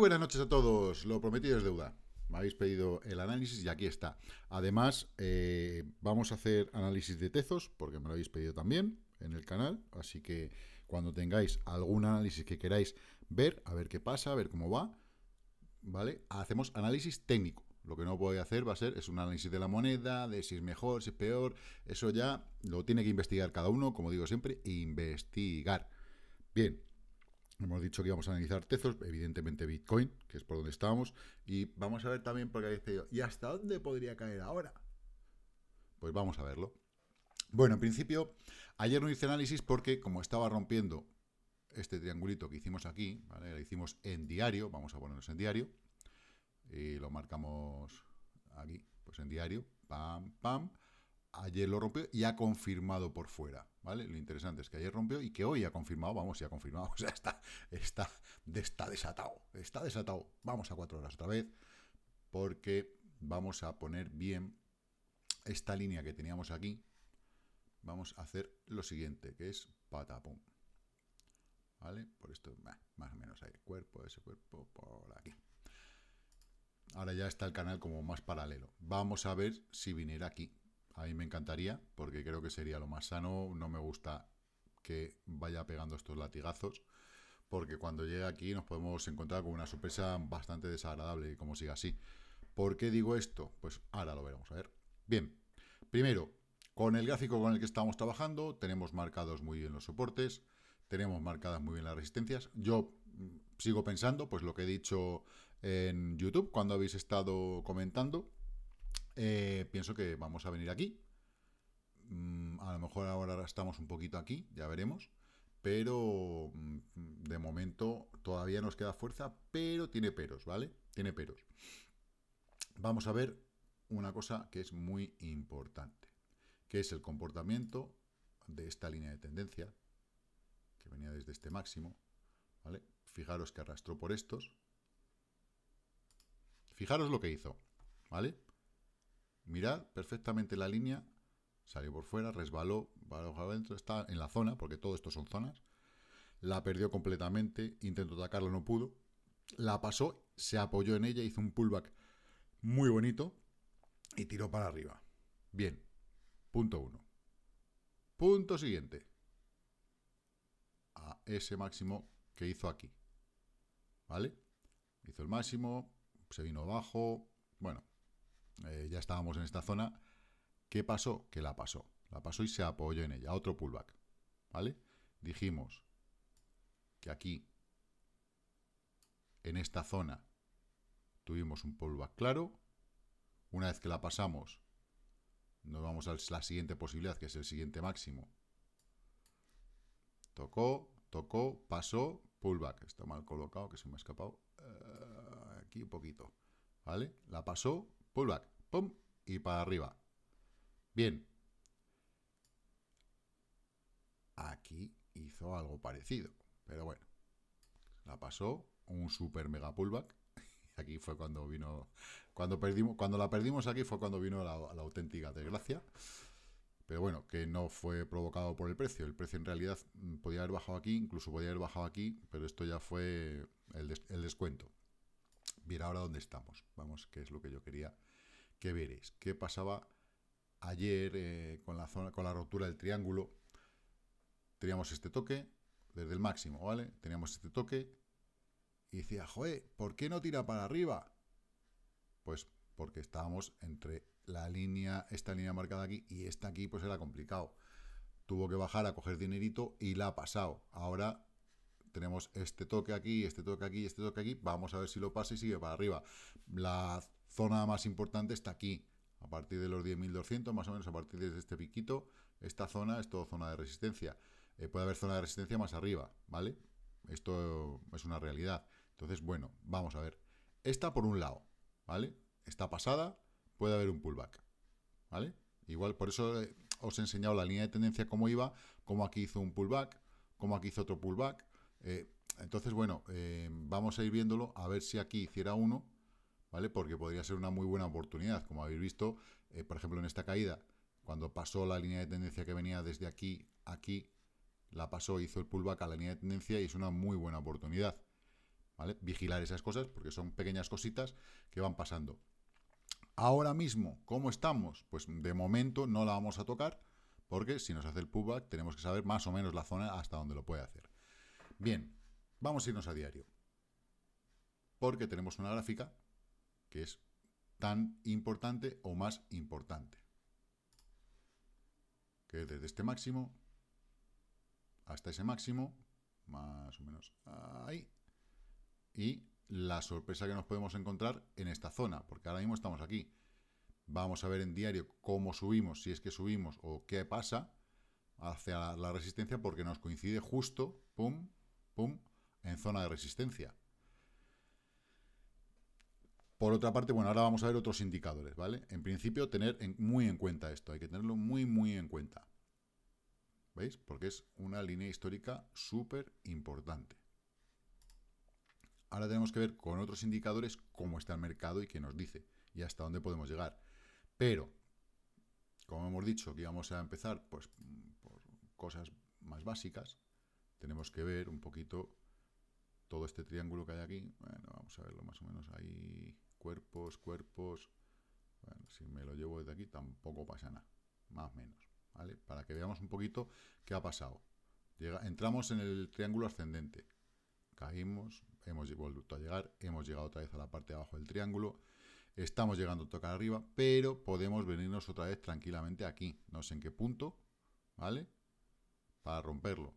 buenas noches a todos. Lo prometido es deuda. Me habéis pedido el análisis y aquí está. Además, eh, vamos a hacer análisis de Tezos, porque me lo habéis pedido también en el canal. Así que cuando tengáis algún análisis que queráis ver, a ver qué pasa, a ver cómo va, ¿vale? Hacemos análisis técnico. Lo que no voy a hacer va a ser es un análisis de la moneda, de si es mejor, si es peor. Eso ya lo tiene que investigar cada uno, como digo siempre, investigar. Bien, Hemos dicho que íbamos a analizar Tezos, evidentemente Bitcoin, que es por donde estábamos, y vamos a ver también, porque habéis pedido, ¿y hasta dónde podría caer ahora? Pues vamos a verlo. Bueno, en principio, ayer no hice análisis porque como estaba rompiendo este triangulito que hicimos aquí, ¿vale? lo hicimos en diario, vamos a ponernos en diario, y lo marcamos aquí, pues en diario, pam, pam, ayer lo rompió y ha confirmado por fuera. ¿Vale? Lo interesante es que ayer rompió y que hoy ha confirmado, vamos, ya ha confirmado, o sea, está, está desatado, está desatado. Vamos a cuatro horas otra vez, porque vamos a poner bien esta línea que teníamos aquí. Vamos a hacer lo siguiente, que es patapum. ¿Vale? Por esto, más o menos ahí, el cuerpo, ese cuerpo, por aquí. Ahora ya está el canal como más paralelo. Vamos a ver si viniera aquí, a mí me encantaría, porque creo que sería lo más sano. No me gusta que vaya pegando estos latigazos, porque cuando llegue aquí nos podemos encontrar con una sorpresa bastante desagradable, y como siga así. ¿Por qué digo esto? Pues ahora lo veremos a ver. Bien, primero, con el gráfico con el que estamos trabajando, tenemos marcados muy bien los soportes, tenemos marcadas muy bien las resistencias. Yo mm, sigo pensando, pues lo que he dicho en YouTube, cuando habéis estado comentando, eh, pienso que vamos a venir aquí. Mm, a lo mejor ahora estamos un poquito aquí, ya veremos. Pero mm, de momento todavía nos queda fuerza, pero tiene peros, ¿vale? Tiene peros. Vamos a ver una cosa que es muy importante, que es el comportamiento de esta línea de tendencia, que venía desde este máximo, ¿vale? Fijaros que arrastró por estos. Fijaros lo que hizo, ¿vale? mirad perfectamente la línea, salió por fuera, resbaló, bajó adentro, está en la zona, porque todo esto son zonas, la perdió completamente, intentó atacarla, no pudo, la pasó, se apoyó en ella, hizo un pullback muy bonito y tiró para arriba. Bien, punto uno. Punto siguiente. A ese máximo que hizo aquí. ¿Vale? Hizo el máximo, se vino abajo, bueno, eh, ya estábamos en esta zona. ¿Qué pasó? Que la pasó. La pasó y se apoyó en ella. Otro pullback. ¿Vale? Dijimos que aquí, en esta zona, tuvimos un pullback claro. Una vez que la pasamos, nos vamos a la siguiente posibilidad, que es el siguiente máximo. Tocó, tocó, pasó, pullback. Está mal colocado, que se me ha escapado. Eh, aquí un poquito. ¿Vale? La pasó, pullback, pum, y para arriba. Bien. Aquí hizo algo parecido, pero bueno. La pasó, un super mega pullback. aquí fue cuando vino, cuando perdimos, cuando la perdimos aquí fue cuando vino la, auténtica desgracia. Pero bueno, que no fue provocado por el precio. El precio en realidad mm, podía haber bajado aquí, incluso podía haber bajado aquí, pero esto ya fue el descuento ahora dónde estamos. Vamos, que es lo que yo quería que veréis. ¿Qué pasaba ayer eh, con, la zona, con la rotura del triángulo? Teníamos este toque desde el máximo, ¿vale? Teníamos este toque y decía, joder, ¿por qué no tira para arriba? Pues porque estábamos entre la línea, esta línea marcada aquí y esta aquí, pues era complicado. Tuvo que bajar a coger dinerito y la ha pasado. Ahora tenemos este toque aquí, este toque aquí, este toque aquí, vamos a ver si lo pasa y sigue para arriba. La zona más importante está aquí, a partir de los 10.200, más o menos a partir de este piquito, esta zona es toda zona de resistencia. Eh, puede haber zona de resistencia más arriba, ¿vale? Esto es una realidad. Entonces, bueno, vamos a ver. Esta por un lado, ¿vale? Está pasada, puede haber un pullback, ¿vale? Igual, por eso eh, os he enseñado la línea de tendencia cómo iba, cómo aquí hizo un pullback, cómo aquí hizo otro pullback, eh, entonces, bueno, eh, vamos a ir viéndolo, a ver si aquí hiciera uno, ¿vale? Porque podría ser una muy buena oportunidad. Como habéis visto, eh, por ejemplo, en esta caída, cuando pasó la línea de tendencia que venía desde aquí aquí, la pasó, hizo el pullback a la línea de tendencia y es una muy buena oportunidad. ¿Vale? Vigilar esas cosas porque son pequeñas cositas que van pasando. Ahora mismo, ¿cómo estamos? Pues de momento no la vamos a tocar porque si nos hace el pullback tenemos que saber más o menos la zona hasta donde lo puede hacer. Bien, vamos a irnos a diario. Porque tenemos una gráfica que es tan importante o más importante. Que desde este máximo hasta ese máximo, más o menos ahí. Y la sorpresa que nos podemos encontrar en esta zona, porque ahora mismo estamos aquí. Vamos a ver en diario cómo subimos, si es que subimos o qué pasa hacia la resistencia, porque nos coincide justo, pum, en zona de resistencia. Por otra parte, bueno, ahora vamos a ver otros indicadores, ¿vale? En principio, tener muy en cuenta esto, hay que tenerlo muy, muy en cuenta. ¿Veis? Porque es una línea histórica súper importante. Ahora tenemos que ver con otros indicadores cómo está el mercado y qué nos dice y hasta dónde podemos llegar. Pero, como hemos dicho, que íbamos a empezar pues, por cosas más básicas, tenemos que ver un poquito todo este triángulo que hay aquí. Bueno, vamos a verlo más o menos ahí. Cuerpos, cuerpos. Bueno, si me lo llevo desde aquí tampoco pasa nada. Más o menos, ¿vale? Para que veamos un poquito qué ha pasado. entramos en el triángulo ascendente. Caímos, hemos vuelto a llegar, hemos llegado otra vez a la parte de abajo del triángulo. Estamos llegando a tocar arriba, pero podemos venirnos otra vez tranquilamente aquí. No sé en qué punto, ¿vale? Para romperlo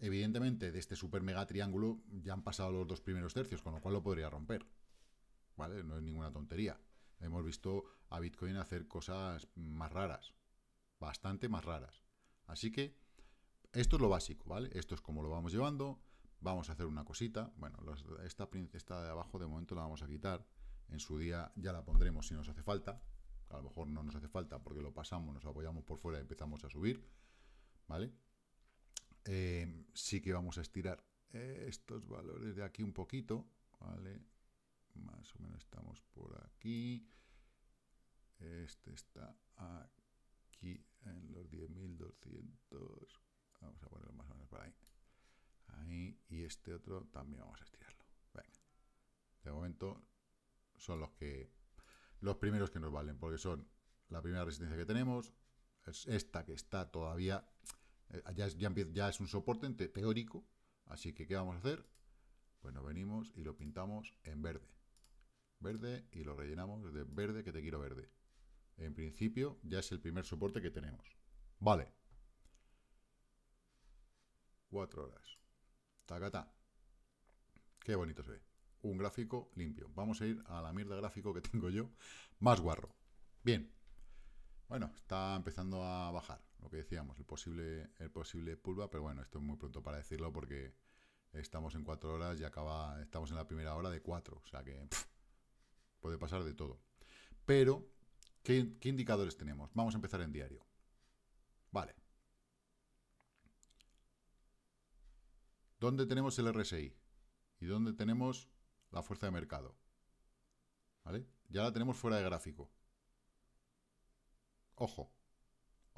evidentemente, de este super mega triángulo ya han pasado los dos primeros tercios, con lo cual lo podría romper. ¿Vale? No es ninguna tontería. Hemos visto a Bitcoin hacer cosas más raras. Bastante más raras. Así que, esto es lo básico, ¿vale? Esto es como lo vamos llevando. Vamos a hacer una cosita. Bueno, esta, esta de abajo de momento la vamos a quitar. En su día ya la pondremos si nos hace falta. A lo mejor no nos hace falta porque lo pasamos, nos apoyamos por fuera y empezamos a subir. ¿Vale? Em, sí que vamos a estirar eh, estos valores de aquí un poquito, ¿vale? Más o menos estamos por aquí. Este está aquí en los 10.200. Vamos a ponerlo más o menos por ahí. Ahí. Y este otro también vamos a estirarlo. De momento son los que los primeros que nos valen, porque son la primera resistencia que tenemos, es esta que está todavía eh, ya, es, un soporte teórico, así que ¿qué vamos a hacer? Bueno, venimos y lo pintamos en verde. Verde y lo rellenamos de verde que te quiero verde. En principio ya es el primer soporte que tenemos. Vale. Cuatro horas. Tacata. Qué bonito se ve. Un gráfico limpio. Vamos a ir a la mierda gráfico que tengo yo. Más guarro. Bien. Bueno, está empezando a bajar lo que decíamos, el posible, el posible pero bueno, esto es muy pronto para decirlo porque estamos en cuatro horas y acaba, estamos en la primera hora de cuatro, o sea que puede pasar de todo. Pero, ¿qué, ¿qué indicadores tenemos? Vamos a empezar en diario. Vale. ¿Dónde tenemos el RSI? ¿Y dónde tenemos la fuerza de mercado? ¿Vale? Ya la tenemos fuera de gráfico. Ojo,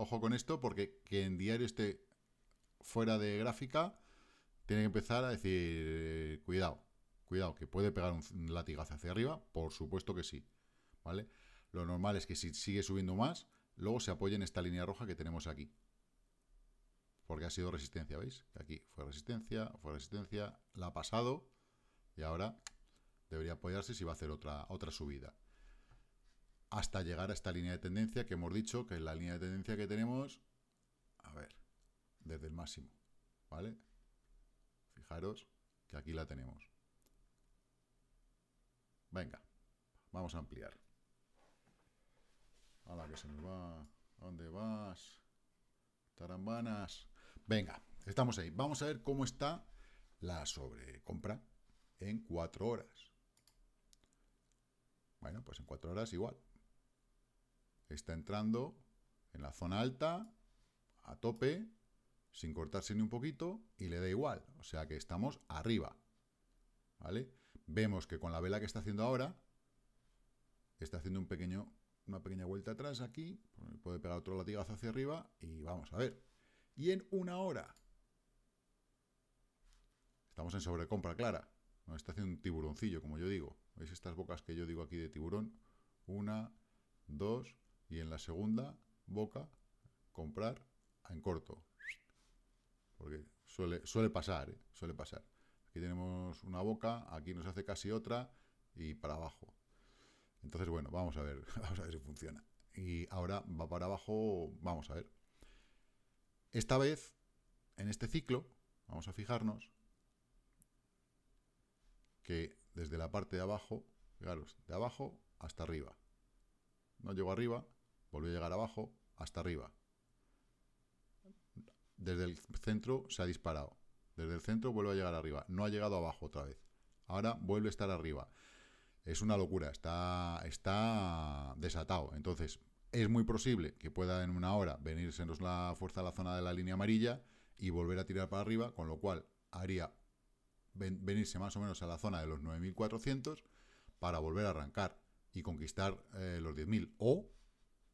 Ojo con esto, porque que en diario esté fuera de gráfica, tiene que empezar a decir, eh, cuidado, cuidado, que puede pegar un latigazo hacia arriba, por supuesto que sí, ¿vale? Lo normal es que si sigue subiendo más, luego se apoye en esta línea roja que tenemos aquí. Porque ha sido resistencia, ¿veis? Aquí fue resistencia, fue resistencia, la ha pasado y ahora debería apoyarse si va a hacer otra, otra subida hasta llegar a esta línea de tendencia que hemos dicho que es la línea de tendencia que tenemos, a ver, desde el máximo, ¿vale? Fijaros que aquí la tenemos. Venga, vamos a ampliar. A la que se me va. dónde vas? Tarambanas. Venga, estamos ahí. Vamos a ver cómo está la sobrecompra en cuatro horas. Bueno, pues en cuatro horas igual está entrando en la zona alta, a tope, sin cortarse ni un poquito, y le da igual. O sea que estamos arriba. ¿Vale? Vemos que con la vela que está haciendo ahora, está haciendo un pequeño, una pequeña vuelta atrás aquí, puede pegar otro latigazo hacia arriba, y vamos a ver. Y en una hora, estamos en sobrecompra clara, está haciendo un tiburoncillo, como yo digo. ¿Veis estas bocas que yo digo aquí de tiburón? Una, dos, y en la segunda boca comprar en corto. Porque suele, suele pasar, ¿eh? suele pasar. Aquí tenemos una boca, aquí nos hace casi otra y para abajo. Entonces, bueno, vamos a ver, vamos a ver si funciona. Y ahora va para abajo, vamos a ver. Esta vez, en este ciclo, vamos a fijarnos que desde la parte de abajo, fijaros, de abajo hasta arriba. No llego arriba, volvió a llegar abajo, hasta arriba. Desde el centro se ha disparado. Desde el centro vuelve a llegar arriba. No ha llegado abajo otra vez. Ahora vuelve a estar arriba. Es una locura, está, está desatado. Entonces, es muy posible que pueda en una hora venirse la fuerza a la zona de la línea amarilla y volver a tirar para arriba, con lo cual haría venirse más o menos a la zona de los 9.400 para volver a arrancar y conquistar eh, los 10.000. O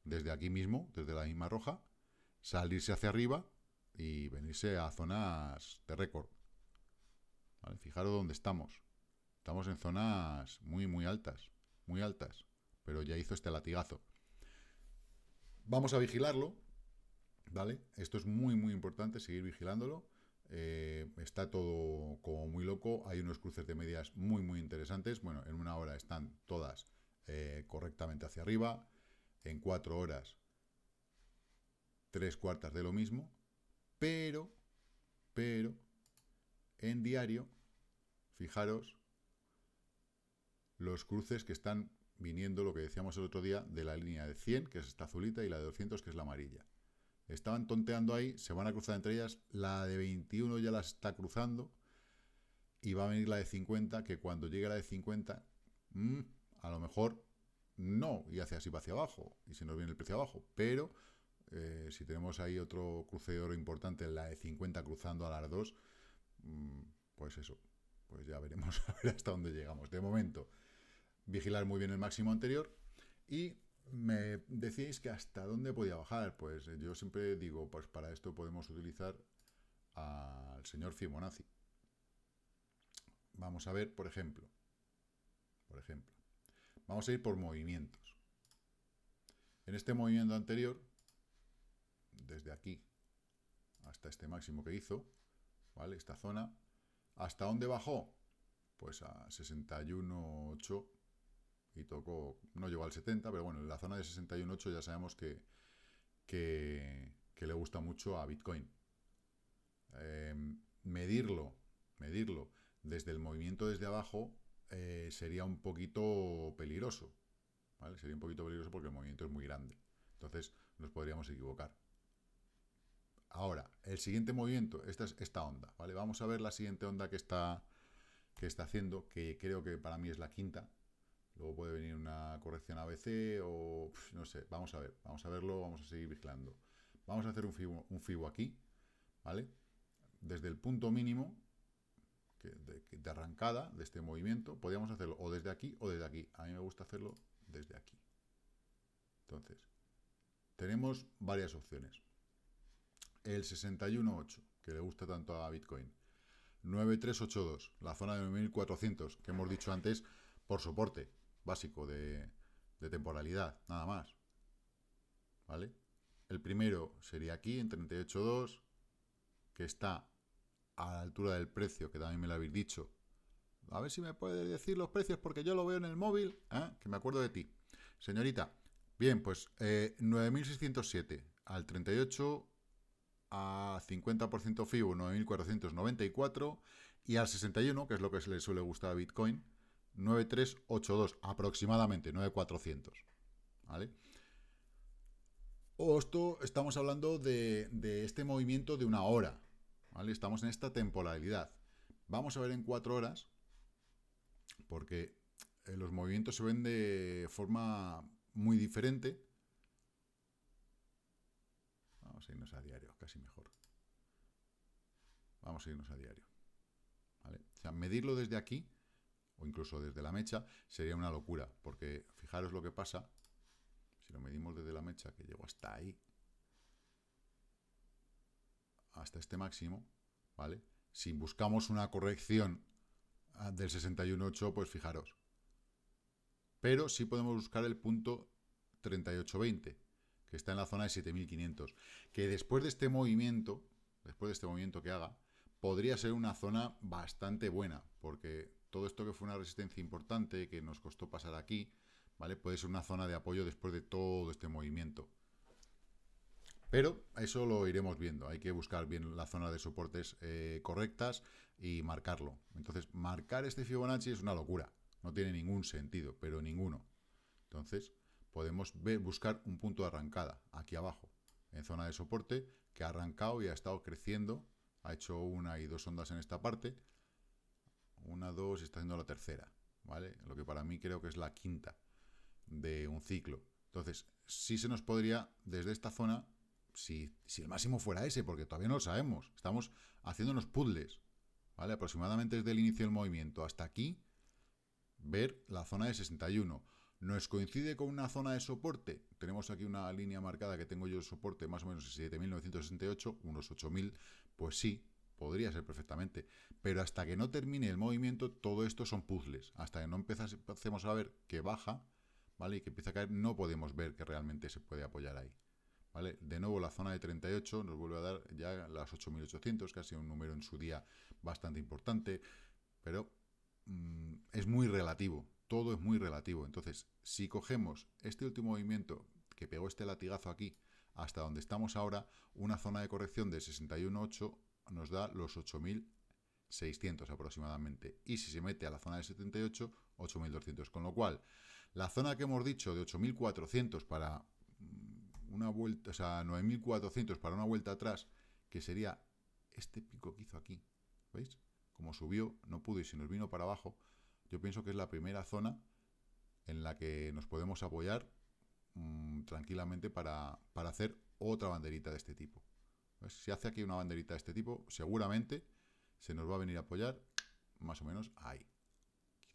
desde aquí mismo, desde la misma roja, salirse hacia arriba y venirse a zonas de récord. ¿Vale? Fijaros dónde estamos. Estamos en zonas muy, muy altas, muy altas, pero ya hizo este latigazo. Vamos a vigilarlo, ¿vale? Esto es muy, muy importante, seguir vigilándolo. Eh, está todo como muy loco, hay unos cruces de medias muy, muy interesantes. Bueno, en una hora están todas eh, correctamente hacia arriba en cuatro horas tres cuartas de lo mismo, pero, pero, en diario, fijaros los cruces que están viniendo, lo que decíamos el otro día, de la línea de 100, que es esta azulita, y la de 200, que es la amarilla. Estaban tonteando ahí, se van a cruzar entre ellas, la de 21 ya la está cruzando, y va a venir la de 50, que cuando llegue la de 50, mm, a lo mejor no, y hacia así hacia abajo, y se nos viene el precio abajo, pero eh, si tenemos ahí otro cruce de oro importante, la E50 cruzando a las 2, pues eso, pues ya veremos hasta dónde llegamos. De momento, vigilar muy bien el máximo anterior y me decís que hasta dónde podía bajar. Pues eh, yo siempre digo, pues para esto podemos utilizar al señor Fibonacci. Vamos a ver, por ejemplo, por ejemplo, Vamos a ir por movimientos. En este movimiento anterior, desde aquí hasta este máximo que hizo, ¿vale? Esta zona, ¿hasta dónde bajó? Pues a 61.8 y tocó, no llegó al 70, pero bueno, en la zona de 61.8 ya sabemos que, que, le gusta mucho a Bitcoin. Em, medirlo, medirlo desde el movimiento desde abajo eh, sería un poquito peligroso. ¿vale? Sería un poquito peligroso porque el movimiento es muy grande. Entonces nos podríamos equivocar. Ahora, el siguiente movimiento, esta es esta onda. ¿vale? Vamos a ver la siguiente onda que está, que está haciendo, que creo que para mí es la quinta. Luego puede venir una corrección ABC o no sé. Vamos a ver, vamos a verlo, vamos a seguir vigilando. Vamos a hacer un un fibo aquí, ¿vale? Desde el punto mínimo de, arrancada de este movimiento, podríamos hacerlo o desde aquí o desde aquí. A mí me gusta hacerlo desde aquí. Entonces, tenemos varias opciones. El 61.8, que le gusta tanto a Bitcoin. 9382, la zona de 9400, que hemos dicho antes, por soporte básico de, de temporalidad, nada más. ¿Vale? El primero sería aquí, en 38.2, que está a la altura del precio, que también me lo habéis dicho. A ver si me puedes decir los precios, porque yo lo veo en el móvil, ¿eh? que me acuerdo de ti. Señorita, bien, pues 9.607 eh, al 38 a 50% FIBO 9.494 y al 61, que es lo que se le suele gustar a Bitcoin, 9.382 aproximadamente, 9.400. ¿Vale? O esto estamos hablando de, de este movimiento de una hora, Estamos en esta temporalidad. Vamos a ver en cuatro horas, porque eh, los movimientos se ven de forma muy diferente. Vamos a irnos a diario, casi mejor. Vamos a irnos a diario. O sea, medirlo desde aquí, o incluso desde la mecha, sería una locura, porque fijaros lo que pasa, si lo medimos desde la mecha, que llegó hasta ahí, hasta este máximo, ¿vale? Si buscamos una corrección ah, del 61.8, pues fijaros. Pero sí podemos buscar el punto 38.20, que está en la zona de 7.500, que después de este movimiento, después de este movimiento que haga, podría ser una zona bastante buena, porque todo esto que fue una resistencia importante, que nos costó pasar aquí, ¿vale? Puede ser una zona de apoyo después de todo este movimiento. Pero eso lo iremos viendo. Hay que buscar bien la zona de soportes eh, correctas y marcarlo. Entonces, marcar este Fibonacci es una locura. No tiene ningún sentido, pero ninguno. Entonces, podemos buscar un punto de arrancada aquí abajo, en zona de soporte, que ha arrancado y ha estado creciendo. Ha hecho una y dos ondas en esta parte. Una, dos y está haciendo la tercera. ¿Vale? Lo que para mí creo que es la quinta de un ciclo. Entonces, sí se nos podría, desde esta zona, si, el máximo fuera ese, porque todavía no lo sabemos. Estamos haciéndonos puzzles. ¿Vale? Aproximadamente desde el inicio del movimiento hasta aquí, ver la zona de 61. ¿Nos coincide con una zona de soporte? Tenemos aquí una línea marcada que tengo yo de soporte, más o menos 7.968, unos 8.000. Pues sí, podría ser perfectamente. Pero hasta que no termine el movimiento, todo esto son puzzles. Hasta que no empecemos a ver que baja, ¿vale? Y que empieza a caer, no podemos ver que realmente se puede apoyar ahí. De nuevo la zona de 38 nos vuelve a dar ya las 8.800, que ha sido un número en su día bastante importante, pero mm, es muy relativo, todo es muy relativo. Entonces, si cogemos este último movimiento que pegó este latigazo aquí, hasta donde estamos ahora, una zona de corrección de 61.8 nos da los 8.600 aproximadamente. Y si se mete a la zona de 78, 8.200. Con lo cual, la zona que hemos dicho de 8.400 para mm, una vuelta, o sea, 9.400 para una vuelta atrás, que sería este pico que hizo aquí, ¿veis? Como subió, no pudo y se nos vino para abajo, yo pienso que es la primera zona en la que nos podemos apoyar mm, tranquilamente para, hacer otra banderita de este tipo. Si hace aquí una banderita de este tipo, seguramente se nos va a venir a apoyar más o menos ahí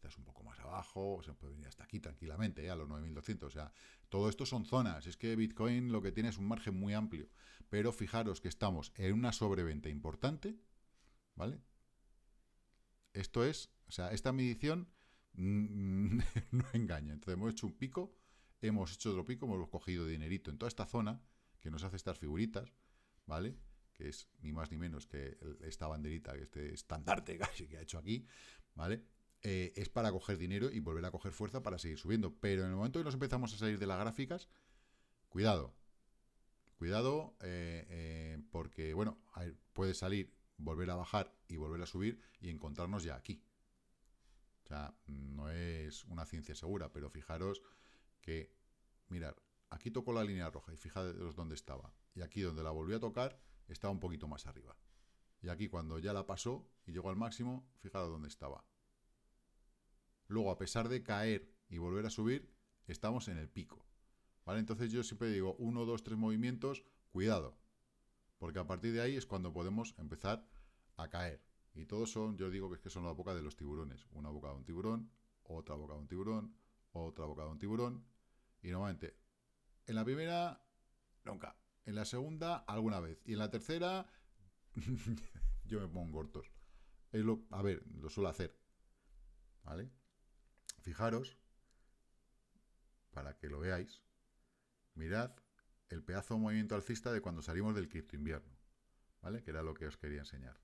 es un poco más abajo, se puede venir hasta aquí tranquilamente, eh, a los 9200. O sea, todo esto son zonas. Es que Bitcoin lo que tiene es un margen muy amplio. Pero fijaros que estamos en una sobreventa importante, ¿vale? Esto es, o sea, esta medición mm, no engaña. Entonces hemos hecho un pico, hemos hecho otro pico, hemos cogido dinerito en toda esta zona que nos hace estas figuritas, ¿vale? que es ni más ni menos que esta banderita, que este estandarte casi que ha hecho aquí, ¿vale? Eh, es para coger dinero y volver a coger fuerza para seguir subiendo. Pero en el momento que nos empezamos a salir de las gráficas, cuidado. Cuidado, eh, eh, porque, bueno, puede salir, volver a bajar y volver a subir y encontrarnos ya aquí. O sea, no es una ciencia segura, pero fijaros que, mirar, aquí tocó la línea roja y fijaros dónde estaba. Y aquí donde la volví a tocar, estaba un poquito más arriba. Y aquí cuando ya la pasó y llegó al máximo, fijaros dónde estaba. Luego, a pesar de caer y volver a subir, estamos en el pico. ¿Vale? Entonces yo siempre digo, uno, dos, tres movimientos, cuidado. Porque a partir de ahí es cuando podemos empezar a caer. Y todos son, yo digo que es que son la boca de los tiburones. Una boca de un tiburón, otra boca de un tiburón, otra boca de un tiburón. Y normalmente, en la primera, nunca. En la segunda, alguna vez. Y en la tercera, yo me pongo cortos. Es lo, a ver, lo suelo hacer. ¿Vale? Fijaros, para que lo veáis, mirad el pedazo de movimiento alcista de cuando salimos del cripto invierno, ¿vale? Que era lo que os quería enseñar.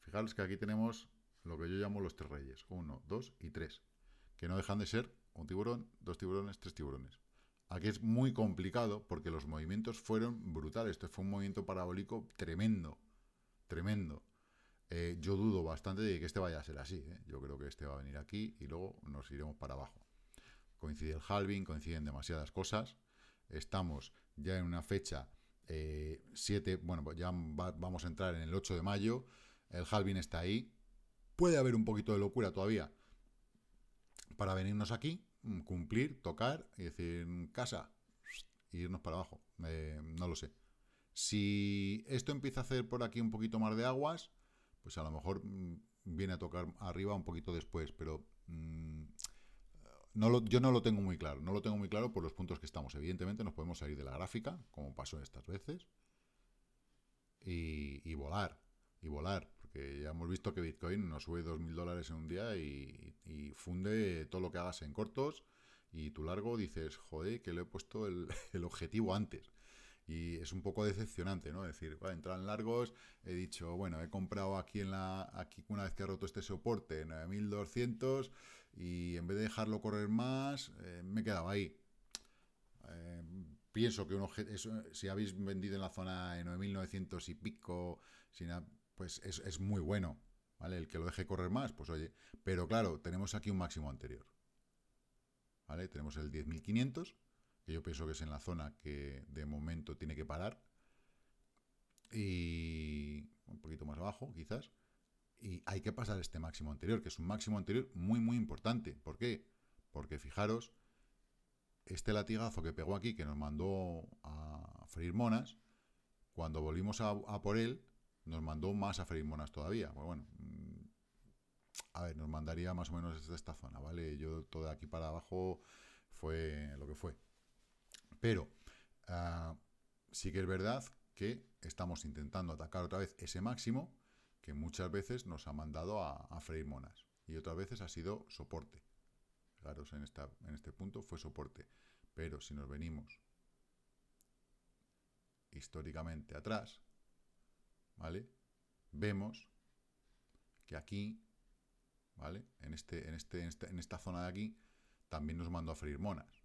Fijaros que aquí tenemos lo que yo llamo los tres reyes, uno, dos y tres, que no dejan de ser un tiburón, dos tiburones, tres tiburones. Aquí es muy complicado porque los movimientos fueron brutales. Esto fue un movimiento parabólico tremendo, tremendo. Eh, yo dudo bastante de que este vaya a ser así. ¿eh? Yo creo que este va a venir aquí y luego nos iremos para abajo. Coincide el halving, coinciden demasiadas cosas. Estamos ya en una fecha 7, eh, bueno, ya vamos a entrar en el 8 de mayo. El halving está ahí. Puede haber un poquito de locura todavía para venirnos aquí, mm, cumplir, tocar y decir, mm, casa, irnos para abajo. no lo sé. Si esto empieza a hacer por aquí un poquito más de aguas, pues a lo mejor mm, viene a tocar arriba un poquito después, pero mm, no lo, yo no lo tengo muy claro. No lo tengo muy claro por los puntos que estamos. Evidentemente nos podemos salir de la gráfica, como pasó estas veces, y, volar, y volar. Porque ya hemos visto que Bitcoin nos sube 2.000 dólares en un día y, funde todo lo que hagas en cortos. Y tu largo dices, joder, que le he puesto el objetivo antes. Y es un poco decepcionante, ¿no? Es decir, entrar entran largos, he dicho, bueno, he comprado aquí en la aquí una vez que ha roto este soporte 9200 y en vez de dejarlo correr más, eh, me he quedado ahí. Eh, pienso que si habéis vendido en la zona de 9.900 y pico, pues es, es muy bueno, ¿vale? El que lo deje correr más, pues oye, pero claro, tenemos aquí un máximo anterior, ¿vale? Tenemos el 10.500 que yo pienso que es en la zona que de momento tiene que parar, y un poquito más abajo quizás, y hay que pasar este máximo anterior, que es un máximo anterior muy muy importante. ¿Por qué? Porque fijaros, este latigazo que pegó aquí, que nos mandó a freír monas, cuando volvimos a, por él, nos mandó más a freír monas todavía. Pues bueno, mm, a ver, nos mandaría más o menos desde esta zona, ¿vale? Yo todo de aquí para abajo fue lo que fue. Pero ah, sí que es verdad que estamos intentando atacar otra vez ese máximo que muchas veces nos ha mandado a, freír monas y otras veces ha sido soporte. Fijaros en, este punto fue soporte. Pero si nos venimos históricamente atrás, ¿vale? Vemos que aquí, ¿vale? En, este, en, este, esta, en esta zona de aquí, también nos mandó a freír monas.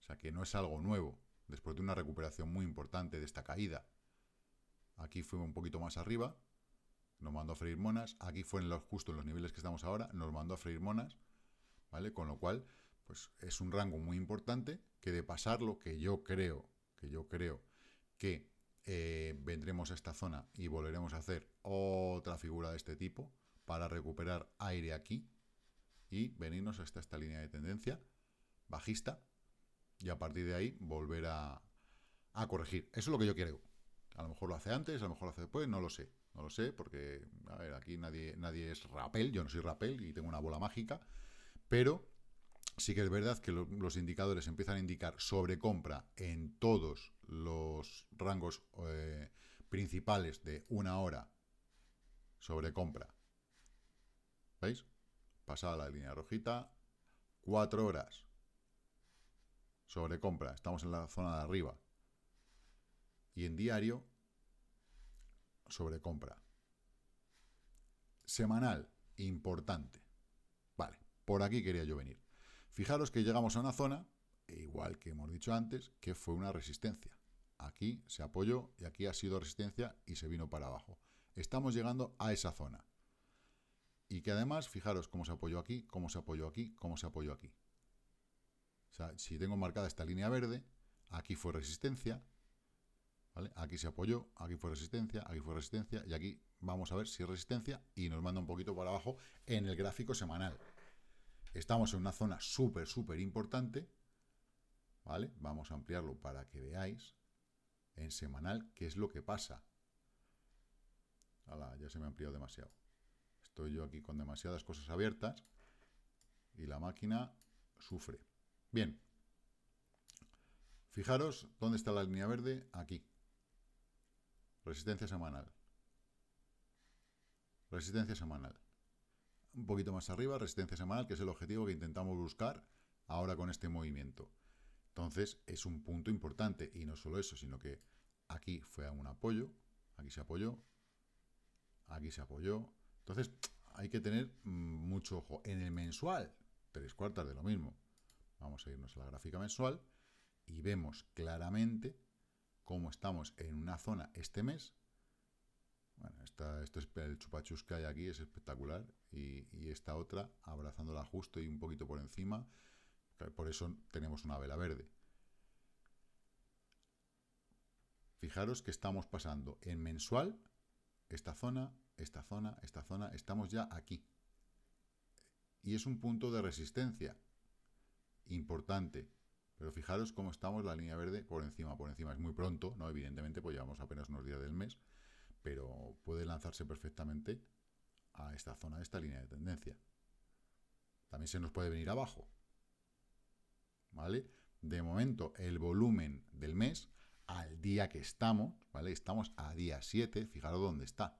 O sea que no es algo nuevo, después de una recuperación muy importante de esta caída. Aquí fuimos un poquito más arriba, nos mandó a freír monas, aquí fue en los, justo en los niveles que estamos ahora, nos mandó a freír monas, ¿vale? Con lo cual, pues es un rango muy importante que de pasarlo, que yo creo, que yo creo que eh, vendremos a esta zona y volveremos a hacer otra figura de este tipo para recuperar aire aquí y venirnos hasta esta línea de tendencia bajista y a partir de ahí volver a, a corregir. Eso es lo que yo quiero. A lo mejor lo hace antes, a lo mejor lo hace después, no lo sé. No lo sé, porque, a ver, aquí nadie, nadie es rapel, yo no soy rapel y tengo una bola mágica, pero sí que es verdad que los indicadores empiezan a indicar sobrecompra en todos los rangos eh, principales de una hora sobrecompra. ¿Veis? Pasada la línea rojita, cuatro horas compra estamos en la zona de arriba. Y en diario, sobre compra Semanal, importante. Vale, por aquí quería yo venir. Fijaros que llegamos a una zona, e igual que hemos dicho antes, que fue una resistencia. Aquí se apoyó y aquí ha sido resistencia y se vino para abajo. Estamos llegando a esa zona. Y que además, fijaros cómo se apoyó aquí, cómo se apoyó aquí, cómo se apoyó aquí. O sea, si tengo marcada esta línea verde, aquí fue resistencia, ¿vale? Aquí se apoyó, aquí fue resistencia, aquí fue resistencia, y aquí vamos a ver si es resistencia, y nos manda un poquito para abajo en el gráfico semanal. Estamos en una zona súper, súper importante, ¿vale? Vamos a ampliarlo para que veáis en semanal qué es lo que pasa. ya se me ha ampliado demasiado. Estoy yo aquí con demasiadas cosas abiertas y la máquina sufre. Bien. Fijaros dónde está la línea verde. Aquí. Resistencia semanal. Resistencia semanal. Un poquito más arriba, resistencia semanal, que es el objetivo que intentamos buscar ahora con este movimiento. Entonces, es un punto importante. Y no solo eso, sino que aquí fue un apoyo. Aquí se apoyó. Aquí se apoyó. Entonces, hay que tener mm, mucho ojo. En el mensual, tres cuartas de lo mismo. Vamos a irnos a la gráfica mensual y vemos claramente cómo estamos en una zona este mes. Bueno, esta, esto es el chupachus que hay aquí, es espectacular. Y, y esta otra abrazándola justo y un poquito por encima. Por eso tenemos una vela verde. Fijaros que estamos pasando en mensual esta zona, esta zona, esta zona. Estamos ya aquí. Y es un punto de resistencia importante. Pero fijaros cómo estamos la línea verde por encima, por encima. Es muy pronto, ¿no? Evidentemente, pues llevamos apenas unos días del mes, pero puede lanzarse perfectamente a esta zona, a esta línea de tendencia. También se nos puede venir abajo. ¿Vale? De momento, el volumen del mes, al día que estamos, ¿vale? Estamos a día 7, fijaros dónde está.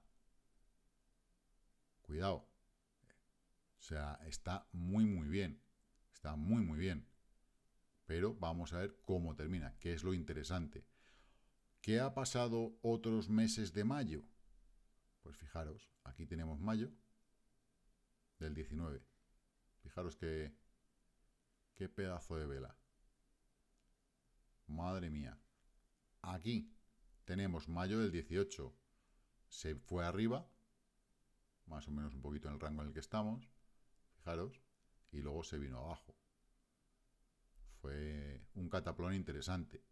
Cuidado. O sea, está muy, muy bien. Está muy, muy bien. Pero vamos a ver cómo termina, que es lo interesante. ¿Qué ha pasado otros meses de mayo? Pues fijaros, aquí tenemos mayo del 19. Fijaros que... ¡Qué pedazo de vela! Madre mía. Aquí tenemos mayo del 18. Se fue arriba, más o menos un poquito en el rango en el que estamos. Fijaros, y luego se vino abajo. Fue un cataplón interesante.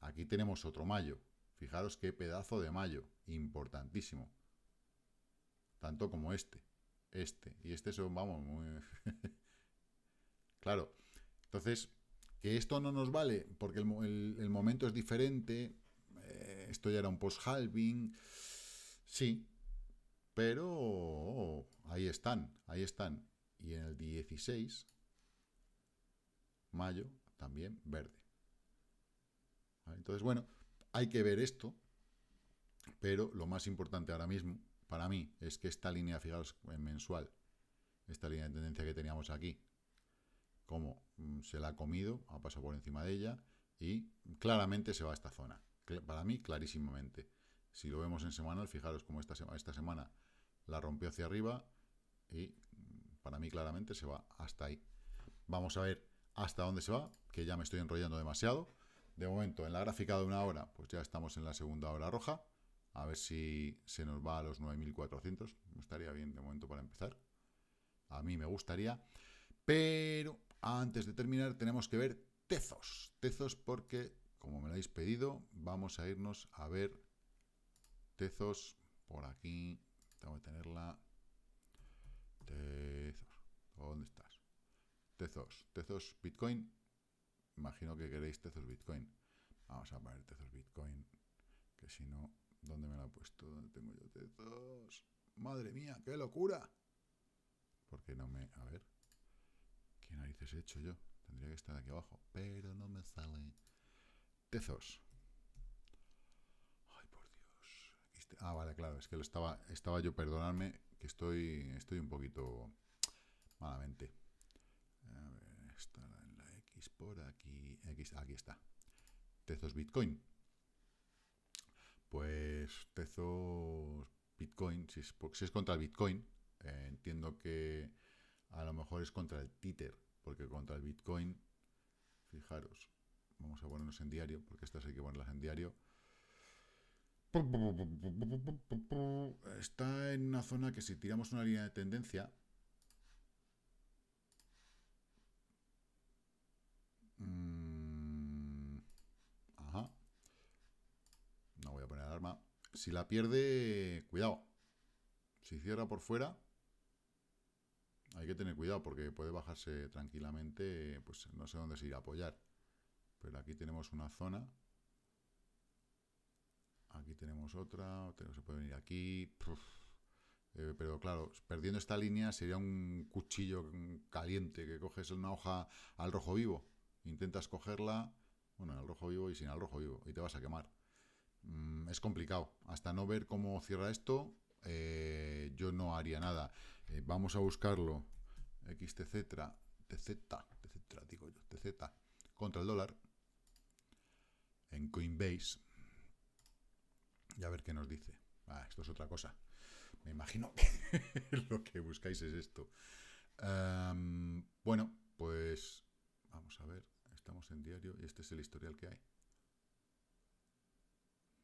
Aquí tenemos otro mayo. Fijaros qué pedazo de mayo, importantísimo. Tanto como este, este y este son, vamos, muy... claro, entonces, que esto no nos vale porque el, momento es diferente, eh, esto ya era un post-halving, sí, pero ahí están, ahí están y en el 16, mayo, también verde. Entonces, bueno, hay que ver esto, pero lo más importante ahora mismo, para mí, es que esta línea, fijaros, en mensual, esta línea de tendencia que teníamos aquí, como mm, se la ha comido, ha pasado por encima de ella, y claramente se va a esta zona. Para mí, clarísimamente. Si lo vemos en semanal, fijaros cómo esta, esta semana la rompió hacia arriba y para mí claramente se va hasta ahí. Vamos a ver hasta dónde se va, que ya me estoy enrollando demasiado. De momento, en la gráfica de una hora, pues ya estamos en la segunda hora roja. A ver si se nos va a los 9.400. Me Estaría bien de momento para empezar. A mí me gustaría. Pero antes de terminar tenemos que ver Tezos. Tezos porque, como me lo habéis pedido, vamos a irnos a ver Tezos por aquí. Tengo que tenerla Tezos, ¿dónde estás? Tezos, Tezos Bitcoin. Imagino que queréis Tezos Bitcoin. Vamos a poner Tezos Bitcoin, que si no, ¿dónde me lo ha puesto? ¿Dónde tengo yo Tezos? ¡Madre mía, qué locura! ¿Por qué no me... A ver. ¿Qué narices he hecho yo? Tendría que estar aquí abajo, pero no me sale. Tezos. Ay, por Dios. Este, ah, vale, claro, es que lo estaba, estaba yo, perdonadme, que estoy, estoy un poquito malamente. A ver, está en la X por aquí. X, aquí está. Tezos Bitcoin. Pues Tezos Bitcoin, si es, es contra el Bitcoin, eh, entiendo que a lo mejor es contra el títer, porque contra el Bitcoin, fijaros, vamos a ponernos en diario, porque estas hay que ponerlas en diario, Está en una zona que si tiramos una línea de tendencia... Mm, ajá. No voy a poner arma. Si la pierde, cuidado. Si cierra por fuera, hay que tener cuidado porque puede bajarse tranquilamente, pues no sé dónde se irá a apoyar. Pero aquí tenemos una zona aquí tenemos otra, se puede venir aquí, eh, pero claro, perdiendo esta línea sería un cuchillo caliente que coges una hoja al rojo vivo, intentas cogerla, bueno, al rojo vivo y sin al rojo vivo, y te vas a quemar. Mm, es complicado, hasta no ver cómo cierra esto, eh, yo no haría nada. Eh, vamos a buscarlo, XTZ, TZ, TZ, digo yo, TZ, contra el dólar, en Coinbase, y a ver qué nos dice. Ah, esto es otra cosa. Me imagino que lo que buscáis es esto. Em, bueno, pues vamos a ver. Estamos en diario y este es el historial que hay.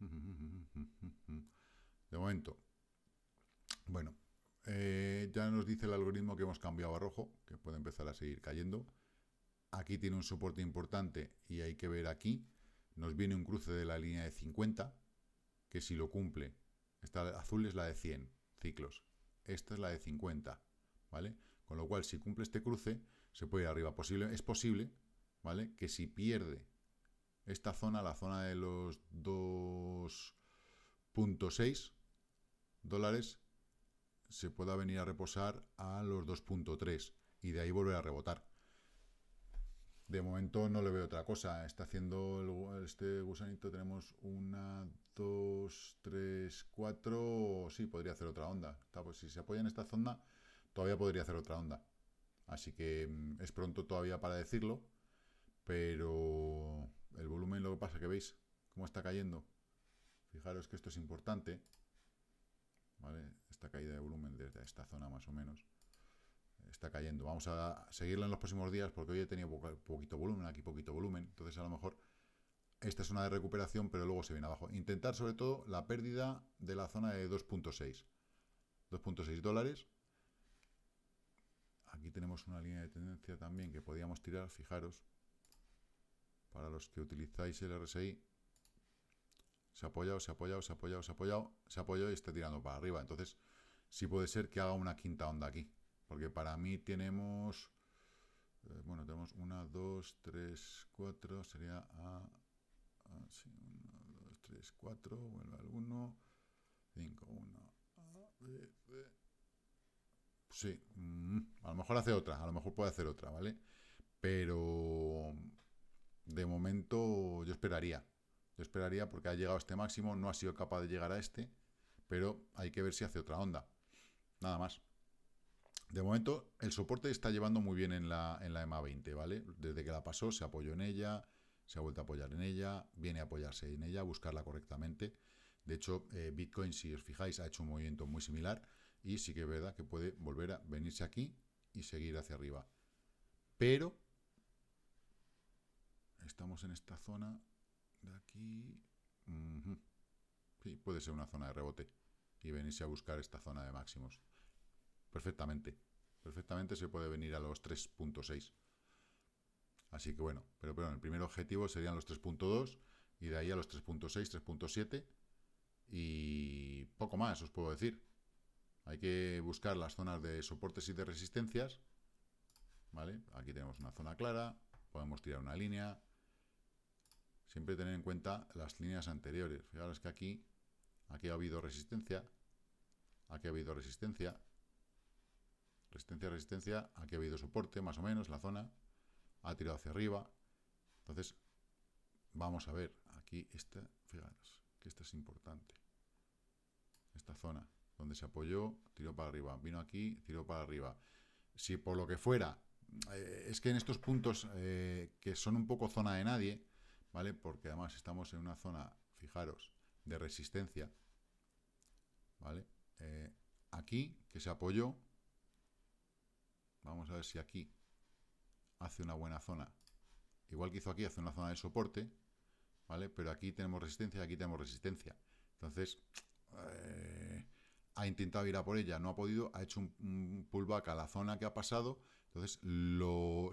De momento. Bueno, eh, ya nos dice el algoritmo que hemos cambiado a rojo, que puede empezar a seguir cayendo. Aquí tiene un soporte importante y hay que ver aquí. Nos viene un cruce de la línea de 50, que si lo cumple, esta azul es la de 100 ciclos, esta es la de 50, ¿vale? Con lo cual, si cumple este cruce, se puede ir arriba. Posible, es posible, ¿vale? Que si pierde esta zona, la zona de los 2.6 dólares, se pueda venir a reposar a los 2.3 y de ahí volver a rebotar. De momento no le veo otra cosa. Está haciendo este gusanito. Tenemos una, dos, tres, cuatro. Sí, podría hacer otra onda. Pues si se apoya en esta zona, todavía podría hacer otra onda. Así que mm, es pronto todavía para decirlo. Pero el volumen, lo que pasa que veis cómo está cayendo. Fijaros que esto es importante. Esta caída de volumen desde esta zona más o menos está cayendo. Vamos a seguirla en los próximos días porque hoy he tenido poquito volumen, aquí poquito volumen. Entonces a lo mejor esta es una de recuperación, pero luego se viene abajo. Intentar sobre todo la pérdida de la zona de 2.6. 2.6 dólares. Aquí tenemos una línea de tendencia también que podíamos tirar, fijaros. Para los que utilizáis el RSI, se ha apoyado, se ha apoyado, se ha apoyado, se ha apoyado, se ha apoyado y está tirando para arriba. Entonces, sí puede ser que haga una quinta onda aquí. Porque para mí tenemos... Eh, bueno, tenemos una, dos, tres, cuatro. Sería A... a 1, 2, 3, Vuelve al uno... 5, 1. A, Sí. Mm, a lo mejor hace otra. A lo mejor puede hacer otra, ¿vale? Pero... De momento yo esperaría. Yo esperaría porque ha llegado a este máximo, no ha sido capaz de llegar a este, pero hay que ver si hace otra onda. Nada más. De momento, el soporte está llevando muy bien en la, en la EMA 20, ¿vale? Desde que la pasó, se apoyó en ella, se ha vuelto a apoyar en ella, viene a apoyarse en ella, a buscarla correctamente. De hecho, eh, Bitcoin, si os fijáis, ha hecho un movimiento muy similar y sí que es verdad que puede volver a venirse aquí y seguir hacia arriba. Pero estamos en esta zona de aquí. Sí, puede ser una zona de rebote y venirse a buscar esta zona de máximos perfectamente. Perfectamente se puede venir a los 3.6. Así que bueno, pero, pero el primer objetivo serían los 3.2 y de ahí a los 3.6, 3.7 y poco más os puedo decir. Hay que buscar las zonas de soportes y de resistencias. ¿Vale? Aquí tenemos una zona clara, podemos tirar una línea. Siempre tener en cuenta las líneas anteriores. Fijaros que aquí, aquí ha habido resistencia, aquí ha habido resistencia, Resistencia, resistencia, aquí ha habido soporte, más o menos, la zona. Ha tirado hacia arriba. Entonces, vamos a ver, aquí esta, fijaros, que esta es importante. Esta zona, donde se apoyó, tiró para arriba. Vino aquí, tiró para arriba. Si por lo que fuera, eh, es que en estos puntos eh, que son un poco zona de nadie, ¿vale? Porque además estamos en una zona, fijaros, de resistencia, ¿vale? Eh, aquí, que se apoyó, Vamos a ver si aquí hace una buena zona. Igual que hizo aquí, hace una zona de soporte, ¿vale? Pero aquí tenemos resistencia y aquí tenemos resistencia. Entonces, eh, ha intentado ir a por ella, no ha podido, ha hecho un, pullback a la zona que ha pasado. Entonces,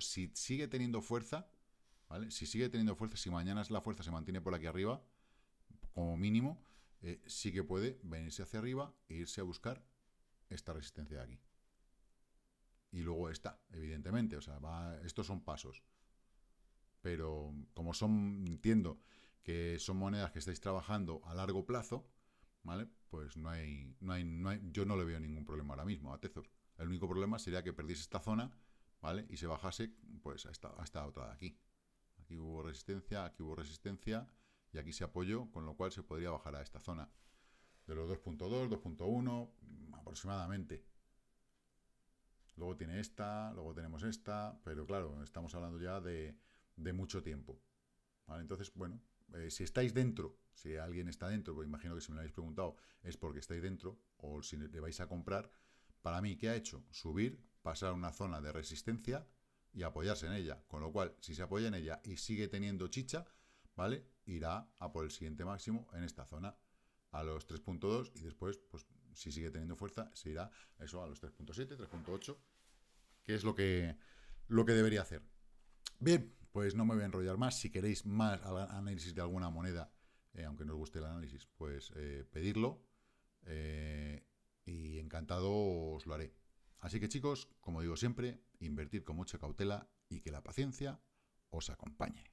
si sigue teniendo fuerza, ¿vale? Si sigue teniendo fuerza, si mañana la fuerza se mantiene por aquí arriba, como mínimo, eh, sí que puede venirse hacia arriba e irse a buscar esta resistencia de aquí y luego está, evidentemente. O sea, estos son pasos. Pero como son, entiendo que son monedas que estáis trabajando a largo plazo, ¿vale? Pues no hay, no hay, no hay, yo no le veo ningún problema ahora mismo a Tezos. El único problema sería que perdiese esta zona, ¿vale? Y se bajase, pues, a esta, a esta otra de aquí. Aquí hubo resistencia, aquí hubo resistencia, y aquí se apoyó, con lo cual se podría bajar a esta zona. De los 2.2, 2.1, aproximadamente. Luego tiene esta, luego tenemos esta, pero claro, estamos hablando ya de, mucho tiempo. Entonces, bueno, eh, si estáis dentro, si alguien está dentro, pues imagino que si me lo habéis preguntado es porque estáis dentro o si le vais a comprar, para mí, ¿qué ha hecho? Subir, pasar a una zona de resistencia y apoyarse en ella. Con lo cual, si se apoya en ella y sigue teniendo chicha, ¿vale? Irá a por el siguiente máximo en esta zona a los 3.2 y después, pues si sigue teniendo fuerza, se irá eso a los 3.7, 3.8 ¿Qué es lo que, lo que debería hacer. Bien, pues no me voy a enrollar más. Si queréis más análisis de alguna moneda, eh, aunque no os guste el análisis, pues eh, pedirlo. Eh, y encantado os lo haré. Así que chicos, como digo siempre, invertir con mucha cautela y que la paciencia os acompañe.